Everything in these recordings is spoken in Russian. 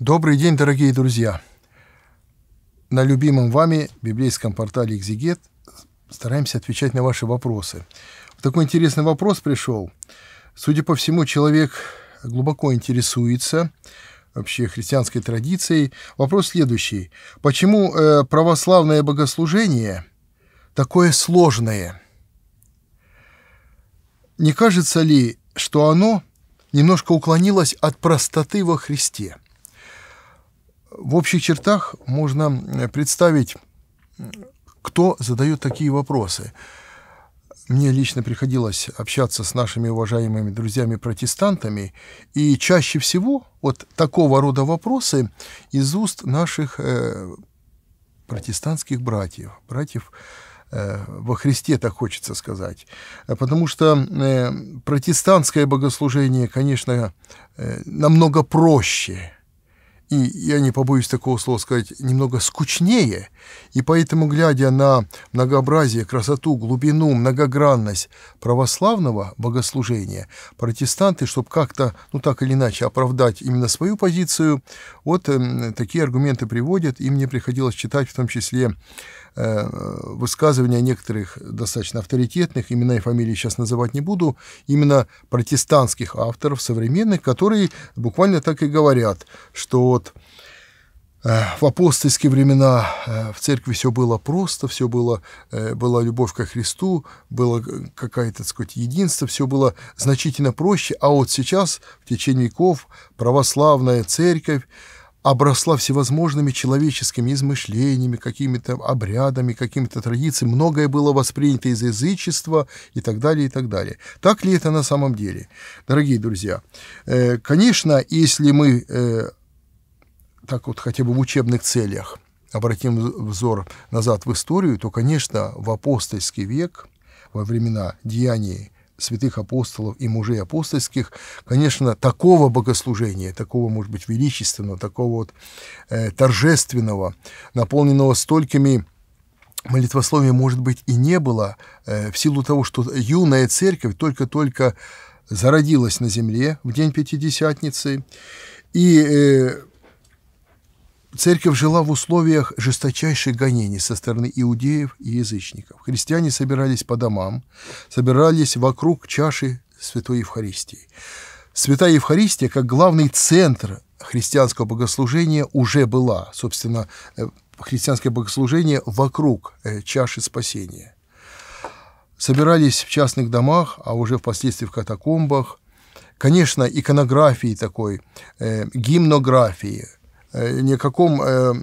Добрый день, дорогие друзья! На любимом вами библейском портале «Экзегет» стараемся отвечать на ваши вопросы. Вот такой интересный вопрос пришел. Судя по всему, человек глубоко интересуется вообще христианской традицией. Вопрос следующий. Почему э, православное богослужение такое сложное? Не кажется ли, что оно немножко уклонилось от простоты во Христе – в общих чертах можно э, представить, кто задает такие вопросы. Мне лично приходилось общаться с нашими уважаемыми друзьями-протестантами, и чаще всего вот такого рода вопросы из уст наших э, протестантских братьев, братьев э, во Христе, так хочется сказать. Потому что э, протестантское богослужение, конечно, э, намного проще – и, я не побоюсь такого слова сказать, немного скучнее. И поэтому, глядя на многообразие, красоту, глубину, многогранность православного богослужения, протестанты, чтобы как-то, ну так или иначе, оправдать именно свою позицию, вот э, такие аргументы приводят, и мне приходилось читать в том числе Э, высказывания некоторых достаточно авторитетных, имена и фамилии сейчас называть не буду, именно протестантских авторов современных, которые буквально так и говорят, что вот э, в апостольские времена э, в церкви все было просто, все было, была любовь ко Христу, было какое-то, так сказать, единство, все было значительно проще, а вот сейчас, в течение веков, православная церковь, обросла всевозможными человеческими измышлениями, какими-то обрядами, какими-то традициями, многое было воспринято из язычества и так далее, и так далее. Так ли это на самом деле? Дорогие друзья, э, конечно, если мы э, так вот хотя бы в учебных целях обратим взор назад в историю, то, конечно, в апостольский век, во времена деяний святых апостолов и мужей апостольских, конечно, такого богослужения, такого, может быть, величественного, такого вот э, торжественного, наполненного столькими молитвословия, может быть, и не было, э, в силу того, что юная церковь только-только зародилась на земле в день Пятидесятницы, и э, Церковь жила в условиях жесточайших гонений со стороны иудеев и язычников. Христиане собирались по домам, собирались вокруг чаши Святой Евхаристии. Святая Евхаристия, как главный центр христианского богослужения, уже была, собственно, э, христианское богослужение вокруг э, чаши спасения. Собирались в частных домах, а уже впоследствии в катакомбах – конечно, иконографии такой, э, гимнографии, Э, никаком э,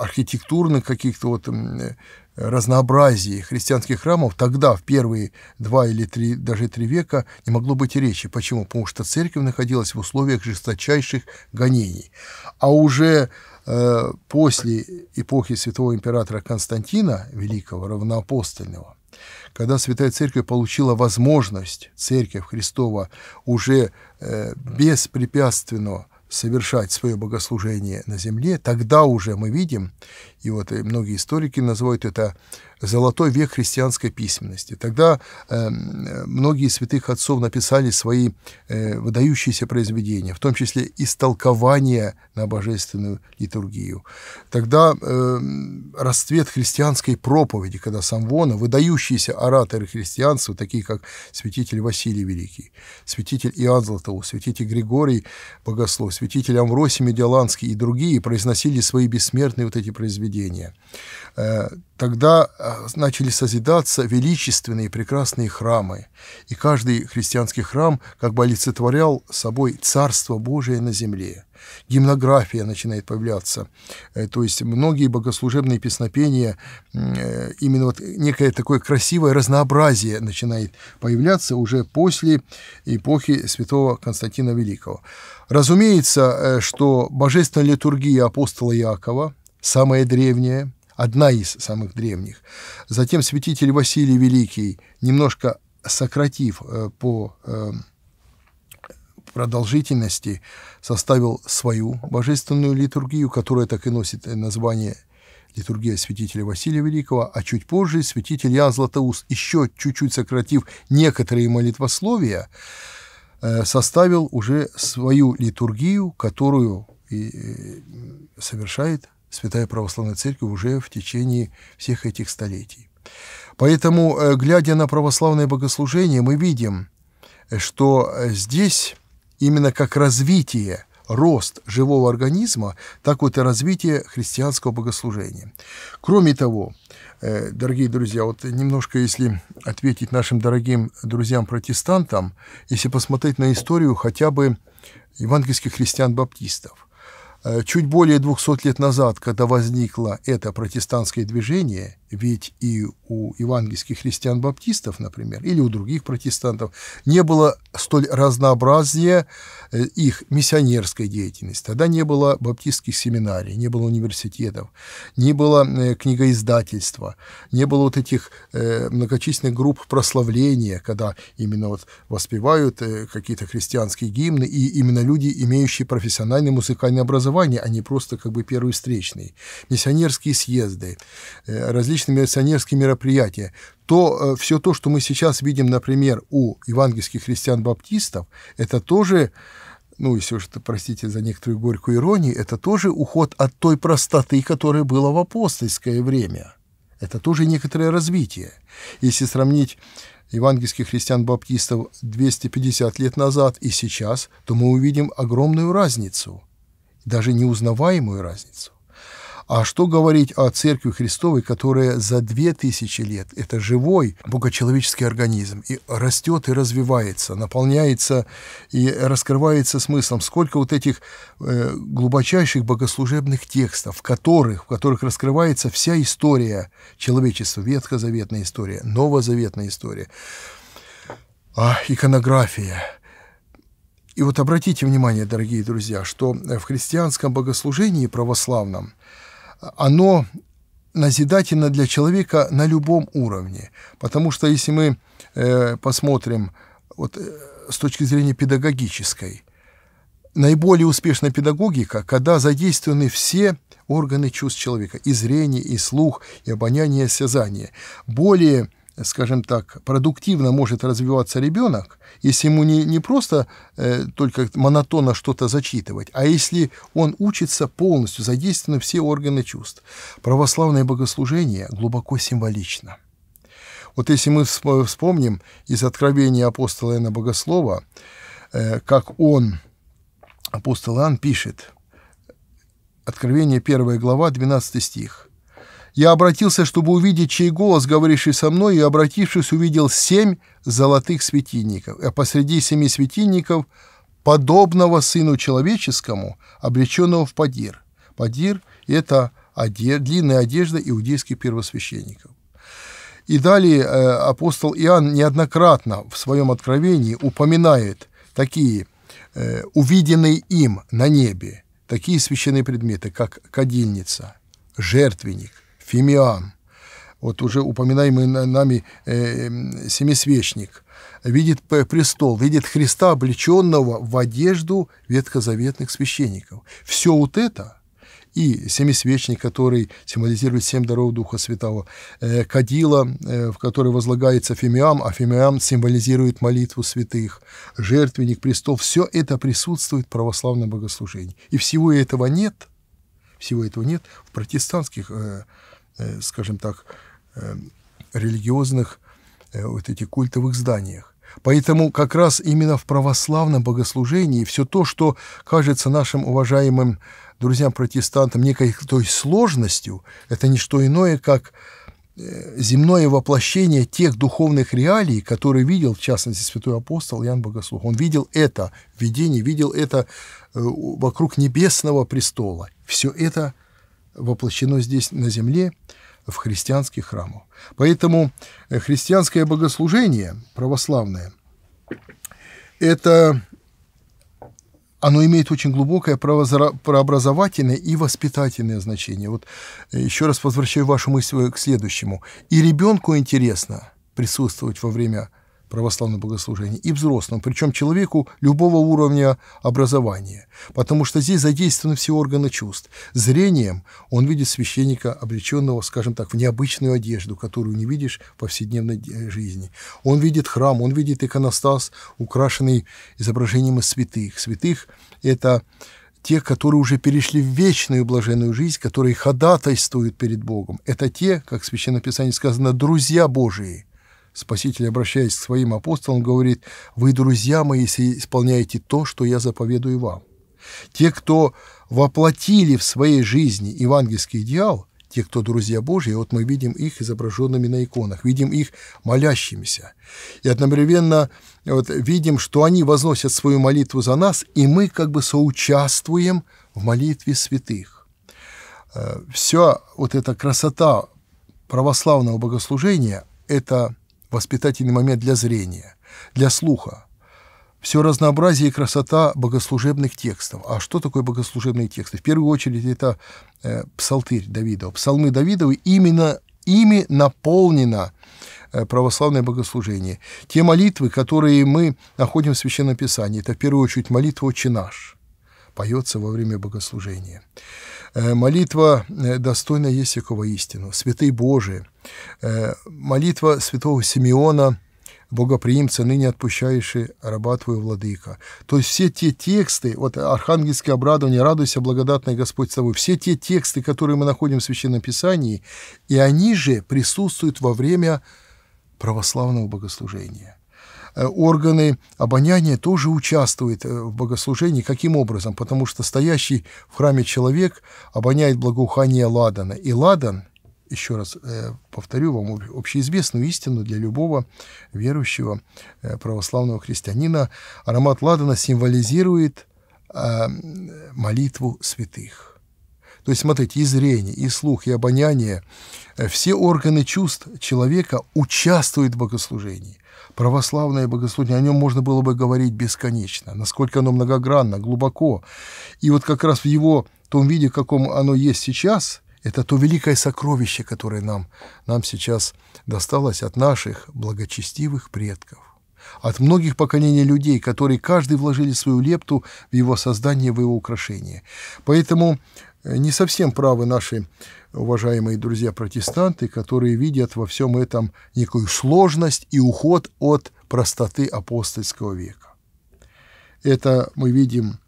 архитектурных каких-то вот э, разнообразии христианских храмов тогда, в первые два или три, даже три века, не могло быть и речи. Почему? Потому что церковь находилась в условиях жесточайших гонений. А уже э, после эпохи святого императора Константина Великого, равноапостольного, когда Святая Церковь получила возможность, Церковь Христова, уже э, беспрепятственно совершать свое богослужение на земле, тогда уже мы видим, и вот э, многие историки называют это золотой век христианской письменности. Тогда э, многие святых отцов написали свои э, выдающиеся произведения, в том числе истолкования на божественную литургию. Тогда э, расцвет христианской проповеди, когда Самвона, выдающиеся ораторы христианства, такие как святитель Василий Великий, святитель Иоанн Златоуст, святитель Григорий Богослов, святитель Амросий Медиаланский и другие произносили свои бессмертные вот эти произведения. Э, тогда э, начали созидаться величественные и прекрасные храмы, и каждый христианский храм как бы олицетворял собой Царство Божие на земле. Гимнография начинает появляться, э, то есть многие богослужебные песнопения, э, именно вот некое такое красивое разнообразие начинает появляться уже после эпохи святого Константина Великого. Разумеется, что божественная литургия апостола Якова, самая древняя, одна из самых древних. Затем святитель Василий Великий, немножко сократив э, по э, продолжительности, составил свою божественную литургию, которая так и носит э, название литургия святителя Василия Великого, а чуть позже святитель Ян Златоуст, еще чуть-чуть сократив некоторые молитвословия, составил уже свою литургию, которую совершает Святая Православная Церковь уже в течение всех этих столетий. Поэтому, э, глядя на православное богослужение, мы видим, э, что э, здесь именно как развитие, рост живого организма, так вот и развитие христианского богослужения. Кроме того, дорогие друзья, вот немножко, если ответить нашим дорогим друзьям-протестантам, если посмотреть на историю хотя бы евангельских христиан-баптистов – Э, чуть более 200 лет назад, когда возникло это протестантское движение, ведь и у евангельских христиан-баптистов, например, или у других протестантов не было столь разнообразия э, их миссионерской деятельности. Тогда не было баптистских семинарий, не было университетов, не было э, книгоиздательства, не было вот этих э, многочисленных групп прославления, когда именно вот воспевают какие-то христианские гимны, и именно люди, имеющие профессиональное музыкальное образование, а не просто как бы первые встречные. Миссионерские съезды, различные различные миссионерские мероприятия, то э, все то, что мы сейчас видим, например, у евангельских христиан-баптистов, это тоже ну, если уж это, простите за некоторую горькую иронию, это тоже уход от той простоты, которая была в апостольское время. Это тоже некоторое развитие. Если сравнить евангельских христиан-баптистов 250 лет назад и сейчас, то мы увидим огромную разницу, даже неузнаваемую разницу. А что говорить о Церкви Христовой, которая за две тысячи лет – это живой богочеловеческий организм, и растет и развивается, наполняется и раскрывается смыслом. Сколько вот этих э, глубочайших богослужебных текстов, в которых, в которых раскрывается вся история человечества, ветхозаветная история, новозаветная история, а, иконография – и вот обратите внимание, дорогие друзья, что в христианском богослужении православном оно назидательно для человека на любом уровне. Потому что если мы э, посмотрим вот, э, с точки зрения педагогической, наиболее успешная педагогика, когда задействованы все органы чувств человека, и зрение, и слух, и обоняние, и осязание. Более скажем так, продуктивно может развиваться ребенок, если ему не, не просто э, только монотонно что-то зачитывать, а если он учится полностью, задействованы все органы чувств. Православное богослужение глубоко символично. Вот если мы вспомним из откровения апостола Иоанна Богослова, э, как он, апостол Иоанн, пишет, Откровение 1 глава, 12 стих – я обратился, чтобы увидеть, чей голос, говоривший со мной, и, обратившись, увидел семь золотых светильников, а посреди семи светильников — подобного сыну человеческому, облеченного в падир. Падир — это одежда, длинная одежда иудейских первосвященников. И далее э, апостол Иоанн неоднократно в своем откровении упоминает такие э, увиденные им на небе, такие священные предметы, как кадильница, жертвенник, Фимиан, вот уже упоминаемый нами э, эм, семисвечник, видит престол, видит Христа, облеченного в одежду ветхозаветных священников. Все вот это – и семисвечник, который символизирует семь даров Духа Святого, э, кадила, э, в которой возлагается фимиам, а фимиам символизирует молитву святых, жертвенник, престол. Все это присутствует в православном богослужении. И всего этого нет, всего этого нет в протестантских э, Э, скажем так, э, религиозных э, вот этих культовых зданиях. Поэтому как раз именно в православном богослужении все то, что кажется нашим уважаемым друзьям-протестантам некой той сложностью, это не что иное, как земное воплощение тех духовных реалий, которые видел, в частности, святой апостол Иоанн Богослов. Он видел это видение, видел это вокруг небесного престола. Все это воплощено здесь на земле в христианских храмах. Поэтому э, христианское богослужение православное – это оно имеет очень глубокое прообразовательное и воспитательное значение. Вот э, еще раз возвращаю вашу мысль к следующему. И ребенку интересно присутствовать во время Православное богослужение и взрослым, причем человеку любого уровня образования, потому что здесь задействованы все органы чувств. Зрением он видит священника, облеченного, скажем так, в необычную одежду, которую не видишь в повседневной э, жизни. Он видит храм, он видит иконостас, украшенный изображением из святых. Святых – это те, которые уже перешли в вечную блаженную жизнь, которые ходатайствуют перед Богом. Это те, как в Священном Писании сказано, друзья Божии – Спаситель, обращаясь к своим апостолам, говорит, «Вы, друзья мои, если исполняете то, что я заповедую вам». Те, кто воплотили в своей жизни евангельский идеал, те, кто друзья Божьи, вот мы видим их изображенными на иконах, видим их молящимися. И одновременно вот, видим, что они возносят свою молитву за нас, и мы как бы соучаствуем в молитве святых. Э, Вся вот эта красота православного богослужения – это воспитательный момент для зрения, для слуха. Все разнообразие и красота богослужебных текстов. А что такое богослужебные тексты? В первую очередь это э, псалтырь Давидова, Псалмы Давидовы именно ими наполнено э, православное богослужение. Те молитвы, которые мы находим в Священном Писании, это в первую очередь молитва «Отче наш», поется во время богослужения. Э, молитва э, достойна есть якого истину, святые Божии. Э, молитва святого Симеона – богоприимца, ныне отпущающий раба твою, владыка. То есть все те тексты, вот архангельское обрадование, радуйся, благодатный Господь с тобой, все те тексты, которые мы находим в Священном Писании, и они же присутствуют во время православного богослужения. Э, органы обоняния тоже участвуют э, в богослужении. Каким образом? Потому что стоящий в храме человек обоняет благоухание ладана. И ладан, еще раз э, повторю вам общеизвестную истину для любого верующего православного христианина, аромат ладана символизирует молитву святых. То есть, смотрите, и зрение, и слух, и обоняние, э, все органы чувств человека участвуют в богослужении. Православное богослужение, о нем можно было бы говорить бесконечно, насколько оно многогранно, глубоко. И вот как раз в его том виде, в каком оно есть сейчас, это то великое сокровище, которое нам, нам сейчас досталось от наших благочестивых предков от многих поколений людей, которые каждый вложили свою лепту в его создание, в его украшение. Поэтому Э, не совсем правы наши уважаемые друзья-протестанты, которые видят во всем этом некую сложность и уход от простоты апостольского века. Это мы видим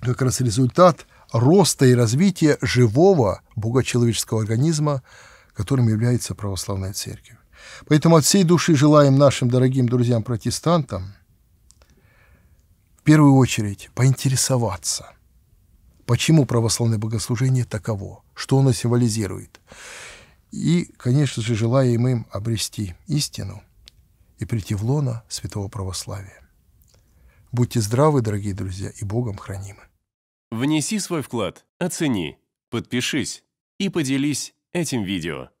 как раз результат роста и развития живого богочеловеческого организма, которым является православная церковь. Поэтому от всей души желаем нашим дорогим друзьям-протестантам в первую очередь поинтересоваться – почему православное богослужение таково, что оно символизирует. И, конечно же, желая им обрести истину и прийти в лона святого православия. Будьте здравы, дорогие друзья, и Богом хранимы. Внеси свой вклад, оцени, подпишись и поделись этим видео.